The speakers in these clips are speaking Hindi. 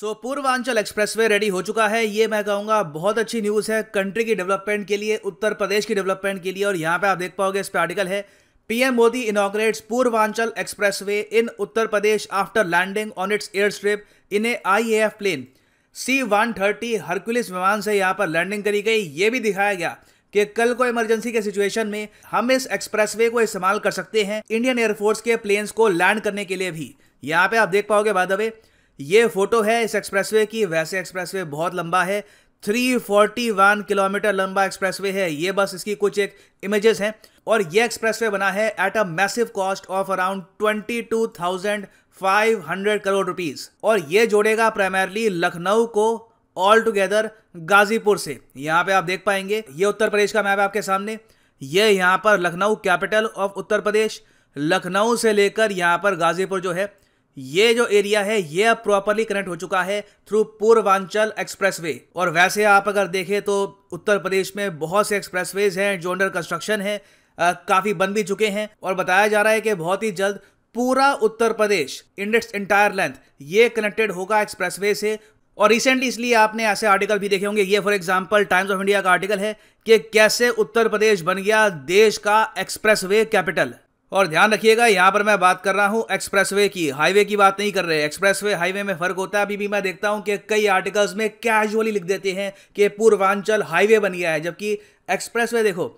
सो so, पूर्वांचल एक्सप्रेसवे रेडी हो चुका है ये मैं कहूँगा बहुत अच्छी न्यूज़ है कंट्री की डेवलपमेंट के लिए उत्तर प्रदेश की डेवलपमेंट के लिए और यहाँ पे आप देख पाओगे इस पर आर्टिकल है PM Modi inaugurates Purvanchal expressway in Uttar Pradesh after landing on its air strip in a I plane C one thirty Hercules विमान से यहाँ पर लैंडिंग करी गई ये भी दिखाया गया कि कल को इमरजेंसी के सिचुएशन में हम इस एक्सप्रेसवे को इस्तेमाल कर सकते हैं इंडियन एयरफोर्स के प्लेन्स को लैंड करने के लिए भी यहाँ पे आप देख पाओगे बाय द वे ये फोटो है इस एक्सप्रेसवे की वैसे एक्सप्रेसवे बहुत लंबा है 341 किलोमीटर लंबा एक्सप्रेसवे है ये बस इसकी कुछ एक इमेजेस हैं और ये एक्सप्रेसवे बना है at a massive cost of around 22,500 crore rupees और ये जोड़ेगा प्राइमरली लखनऊ को ऑल टुगेदर गाजीपुर से यहाँ पे आप देख पाएंगे ये उत्तर प्रदेश का मैप आपके सामने ये यहाँ पर लखनऊ कैपिटल ऑफ उत्तर प्रदेश लखनऊ से लेकर यहाँ पर गाजीपुर जो है ये जो एरिया है ये अब प्रॉपरली कनेक्ट हो चुका है थ्रू पूर्वांचल एक्सप्रेसवे और वैसे आप अगर देखें तो उत्तर प्रदेश में बहुत से एक्सप्रेसवेज हैं जो अंडर कंस्ट्रक्शन है काफ़ी बन भी चुके हैं और बताया जा रहा है कि बहुत ही जल्द पूरा Uttar Pradesh in its entire length ये कनेक्टेड होगा एक्सप्रेसवे से और रिसेंटली इसलिए आपने ऐसे आर्टिकल भी देखे होंगे ये for example Times of India का आर्टिकल है कि कैसे उत्तर प्रदेश बन गया देश का एक्सप्रेसवे कैपिटल और ध्यान रखिएगा यहाँ पर मैं बात कर रहा हूँ एक्सप्रेसवे की हाईवे की बात नहीं कर रहे एक्सप्रेसवे हाईवे में फर्क होता है अभी भी मैं देखता हूँ कि कई आर्टिकल्स में कैजुअली लिख देते हैं कि पूर्वांचल हाईवे बन गया है जबकि एक्सप्रेसवे देखो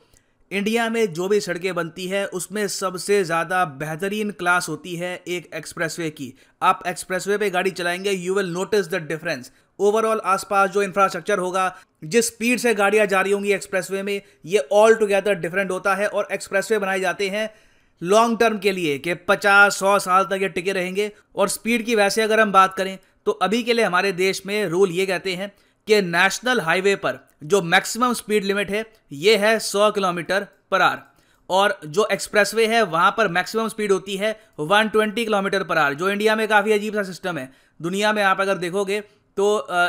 इंडिया में जो भी सड़कें बनती है उसमें सबसे ज़्यादा बेहतरीन क्लास होती है एक एक्सप्रेसवे की आप एक्सप्रेसवे पे गाड़ी चलाएंगे you will notice the difference overall आसपास जो इंफ्रास्ट्रक्चर होगा जिस स्पीड से गाड़ियां जा रही होंगी एक्सप्रेसवे में ये ऑल टुगेदर डिफरेंट होता है और एक्सप्रेसवे बनाए जाते हैं लॉन्ग टर्म के लिए कि 50 सौ साल तक ये टिके रहेंगे और स्पीड की वैसे अगर हम बात करें तो अभी के लिए हमारे देश में रूल ये कहते हैं कि नेशनल हाईवे पर जो मैक्सिमम स्पीड लिमिट है ये है 100 किलोमीटर पर आर और जो एक्सप्रेसवे है वहाँ पर मैक्सिमम स्पीड होती है 120 किलोमीटर पर आर जो इंडिया में काफ़ी अजीब सा सिस्टम है दुनिया में आप अगर देखोगे तो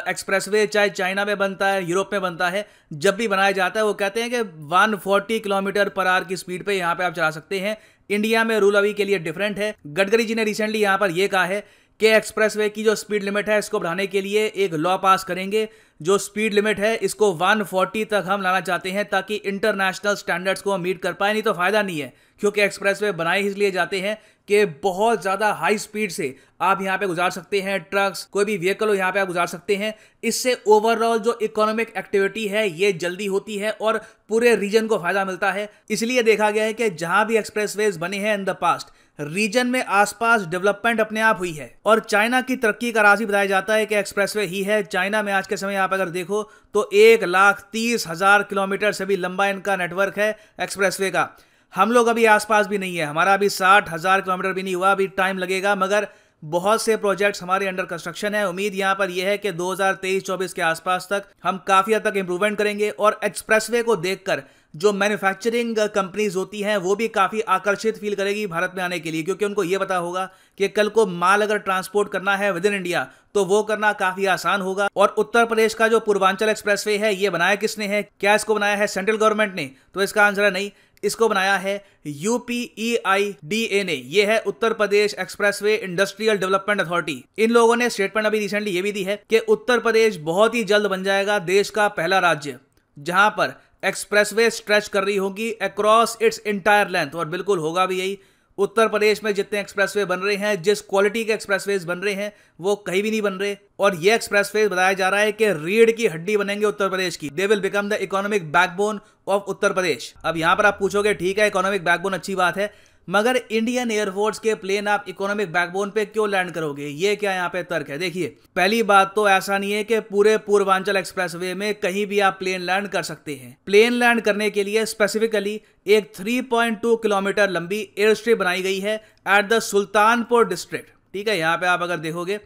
एक्सप्रेसवे चाहे चाइना में बनता है यूरोप में बनता है जब भी बनाया जाता है वो कहते हैं कि 140 किलोमीटर पर आर की स्पीड पे यहाँ पे आप चला सकते हैं इंडिया में रूल अभी के लिए डिफरेंट है गडकरी जी ने रिसेंटली यहां पर यह कहा है कि एक्सप्रेसवे की जो स्पीड लिमिट है इसको बढ़ाने के लिए एक लॉ पास करेंगे जो स्पीड लिमिट है इसको 140 तक हम लाना चाहते हैं ताकि इंटरनेशनल स्टैंडर्ड्स को हम मीट कर पाए नहीं तो फ़ायदा नहीं है क्योंकि एक्सप्रेस वे बनाए इसलिए जाते हैं कि बहुत ज़्यादा हाई स्पीड से आप यहाँ पे गुजार सकते हैं ट्रक्स कोई भी व्हीकल हो यहाँ पे आप गुजार सकते हैं इससे ओवरऑल जो इकोनॉमिक एक्टिविटी है ये जल्दी होती है और पूरे रीजन को फ़ायदा मिलता है इसलिए देखा गया है कि जहाँ भी एक्सप्रेस बने हैं इन द पास्ट रीजन में आसपास डेवलपमेंट अपने आप हुई है और चाइना की तरक्की का राशि बताया जाता है कि एक्सप्रेसवे ही है चाइना में आज के समय आप पे अगर देखो तो एक लाख तीस हज़ार किलोमीटर से भी लंबा इनका नेटवर्क है एक्सप्रेसवे का हम लोग अभी आसपास भी नहीं है हमारा अभी साठ हज़ार किलोमीटर भी नहीं हुआ अभी टाइम लगेगा मगर बहुत से प्रोजेक्ट्स हमारे अंडर कंस्ट्रक्शन है उम्मीद यहाँ पर यह है कि 2023-24 के आसपास तक हम काफ़ी हद तक इम्प्रूवमेंट करेंगे और एक्सप्रेसवे को देखकर जो मैन्युफैक्चरिंग कंपनीज होती हैं वो भी काफ़ी आकर्षित फील करेगी भारत में आने के लिए क्योंकि उनको ये पता होगा कि कल को माल अगर ट्रांसपोर्ट करना है विद इन इंडिया तो वो करना काफ़ी आसान होगा और उत्तर प्रदेश का जो पूर्वांचल एक्सप्रेसवे है ये बनाया किसने है क्या इसको बनाया है सेंट्रल गवर्नमेंट ने तो इसका आंसर है नहीं इसको बनाया है यूपीईआईडीए e ने ये है Uttar Pradesh expressway industrial development authority इन लोगों ने स्टेटमेंट अभी रिसेंटली ये भी दी है कि उत्तर प्रदेश बहुत ही जल्द बन जाएगा देश का पहला राज्य जहां पर एक्सप्रेसवे स्ट्रेच कर रही होगी अक्रॉस इट्स इंटायर लेंथ और बिल्कुल होगा भी यही उत्तर प्रदेश में जितने एक्सप्रेस बन रहे हैं जिस क्वालिटी के एक्सप्रेस बन रहे हैं वो कहीं भी नहीं बन रहे और ये एक्सप्रेस बताया जा रहा है कि रीढ़ की हड्डी बनेंगे उत्तर प्रदेश की they will become the economic backbone of Uttar Pradesh अब यहाँ पर आप पूछोगे ठीक है इकोनॉमिक बैकबोन अच्छी बात है मगर इंडियन एयरफोर्स के प्लेन आप इकोनॉमिक बैकबोन पे क्यों लैंड करोगे ये क्या यहाँ पे तर्क है देखिए पहली बात तो ऐसा नहीं है कि पूरे पूर्वांचल एक्सप्रेसवे में कहीं भी आप प्लेन लैंड कर सकते हैं प्लेन लैंड करने के लिए स्पेसिफिकली एक 3.2 किलोमीटर लंबी एयर स्ट्रिप बनाई गई है एट द सुल्तानपुर डिस्ट्रिक्ट ठीक है यहाँ पे आप अगर देखोगे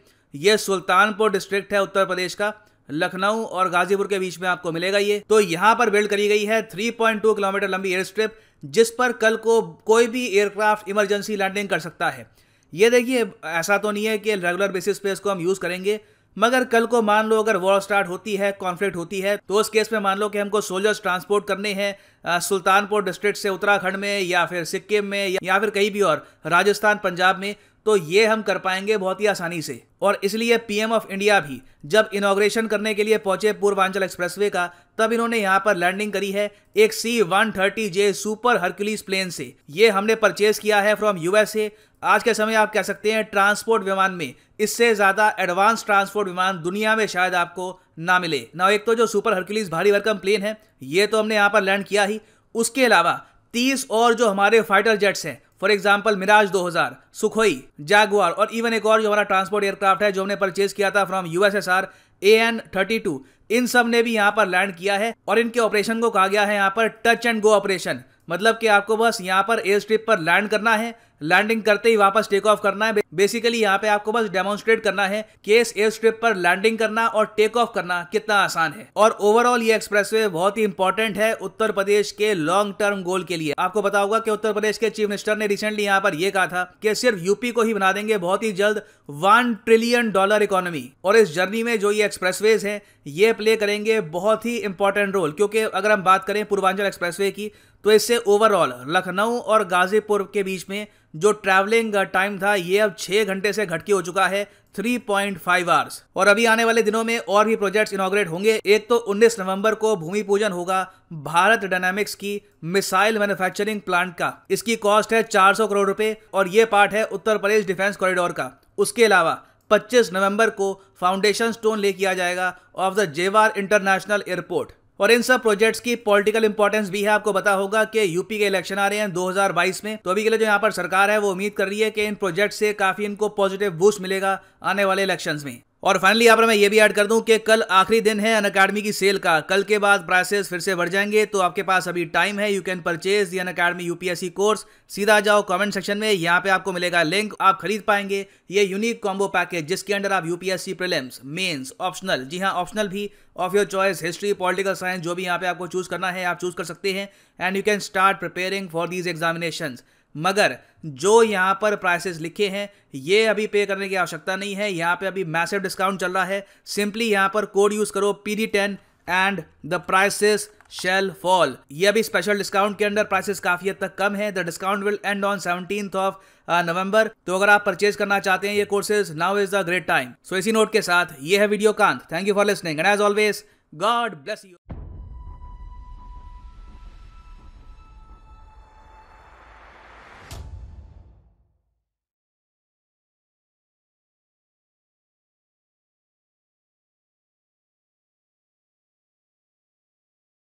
ये सुल्तानपुर डिस्ट्रिक्ट है उत्तर प्रदेश का लखनऊ और गाजीपुर के बीच में आपको मिलेगा ये तो यहाँ पर बिल्ड करी गई है 3.2 किलोमीटर लंबी एयर स्ट्रिप जिस पर कल को कोई भी एयरक्राफ्ट इमरजेंसी लैंडिंग कर सकता है ये देखिए ऐसा तो नहीं है कि रेगुलर बेसिस पे इसको हम यूज़ करेंगे मगर कल को मान लो अगर वॉर स्टार्ट होती है कॉन्फ्लिक्ट होती है तो उस केस में मान लो कि हमको सोल्जर्स ट्रांसपोर्ट करने हैं सुल्तानपुर डिस्ट्रिक्ट से उत्तराखंड में या फिर सिक्किम में या फिर कहीं भी और राजस्थान पंजाब में तो ये हम कर पाएंगे बहुत ही आसानी से और इसलिए पीएम ऑफ इंडिया भी जब इनोग्रेशन करने के लिए पहुंचे पूर्वांचल एक्सप्रेसवे का तब इन्होंने यहां पर लैंडिंग करी है एक C one thirty J super Hercules plane से ये हमने परचेज किया है फ्रॉम यूएसए आज के समय आप कह सकते हैं ट्रांसपोर्ट विमान में इससे ज्यादा एडवांस ट्रांसपोर्ट विमान दुनिया में शायद आपको ना मिले ना एक तो जो सुपर हरक्यूलिस भारी भरकम प्लेन है ये तो हमने यहाँ पर लैंड किया ही उसके अलावा तीस और जो हमारे फाइटर जेट्स हैं for example Mirage 2000, Sukhoi Jaguar और इवन एक और जो हमारा ट्रांसपोर्ट एयरक्राफ्ट है जो हमने परचेज किया था from USSR A N thirty two इन सब ने भी यहाँ पर लैंड किया है और इनके ऑपरेशन को कहा गया है यहाँ पर टच एंड गो ऑपरेशन मतलब कि आपको बस यहाँ पर एयर स्ट्रिप पर लैंड करना है लैंडिंग करते ही वापस टेक ऑफ करना है बेसिकली यहाँ पे आपको बस डेमोन्स्ट्रेट करना है कि इस एयर स्ट्रिप पर लैंडिंग करना और टेक ऑफ करना कितना आसान है और ओवरऑल ये एक्सप्रेसवे बहुत ही इंपॉर्टेंट है उत्तर प्रदेश के लॉन्ग टर्म गोल के लिए आपको बताऊंगा कि उत्तर प्रदेश के चीफ मिनिस्टर ने रिसेंटली यहाँ पर यह कहा था कि सिर्फ यूपी को ही बना देंगे बहुत ही जल्द वन ट्रिलियन डॉलर इकोनॉमी और इस जर्नी में जो ये एक्सप्रेस वेज ये प्ले करेंगे बहुत ही इंपॉर्टेंट रोल क्योंकि अगर हम बात करें पूर्वांचल एक्सप्रेस की तो इससे ओवरऑल लखनऊ और गाजीपुर के बीच में जो ट्रैवलिंग टाइम uh, था ये अब छः घंटे से घटके हो चुका है 3.5 पॉइंट आवर्स और अभी आने वाले दिनों में और भी प्रोजेक्ट्स इनोग्रेट होंगे एक तो 19 नवंबर को भूमि पूजन होगा भारत डायनामिक्स की मिसाइल मैन्युफैक्चरिंग प्लांट का इसकी कॉस्ट है 400 करोड़ रुपए और ये पार्ट है उत्तर प्रदेश डिफेंस कॉरिडोर का उसके अलावा 25 नवंबर को फाउंडेशन स्टोन ले किया जाएगा of the Jewar international airport और इन सब प्रोजेक्ट्स की पॉलिटिकल इंपॉर्टेंस भी है आपको पता होगा कि यूपी के इलेक्शन आ रहे हैं 2022 में तो अभी के लिए जो यहाँ पर सरकार है वो उम्मीद कर रही है कि इन प्रोजेक्ट से काफी इनको पॉजिटिव बूस्ट मिलेगा आने वाले इलेक्शन में और फाइनली यहाँ पर मैं ये भी ऐड कर दूं कि कल आखिरी दिन है अन अकेडमी की सेल का कल के बाद प्राइसेस फिर से बढ़ जाएंगे तो आपके पास अभी टाइम है you can purchase the Unacademy UPSC course सीधा जाओ कमेंट सेक्शन में यहाँ पे आपको मिलेगा लिंक आप खरीद पाएंगे ये यूनिक कॉम्बो पैकेज जिसके अंडर आप यूपीएससी प्रिलिम्स मेन्स ऑप्शनल जी हाँ ऑप्शनल भी of your choice history political science जो भी यहाँ पे आपको चूज करना है आप चूज कर सकते हैं and you can start preparing for these examination मगर जो यहाँ पर प्राइसेस लिखे हैं ये अभी पे करने की आवश्यकता नहीं है यहाँ पे अभी मैसिव डिस्काउंट चल रहा है सिंपली यहाँ पर कोड यूज़ करो P D ten and the prices shall fall ये अभी स्पेशल डिस्काउंट के अंडर प्राइसेस काफी हद तक कम है the discount will end on seventeen of November तो अगर आप परचेज करना चाहते हैं ये courses now is the great time so इसी नोट के साथ ये है वीडियो कांत thank you for listening and as always God bless you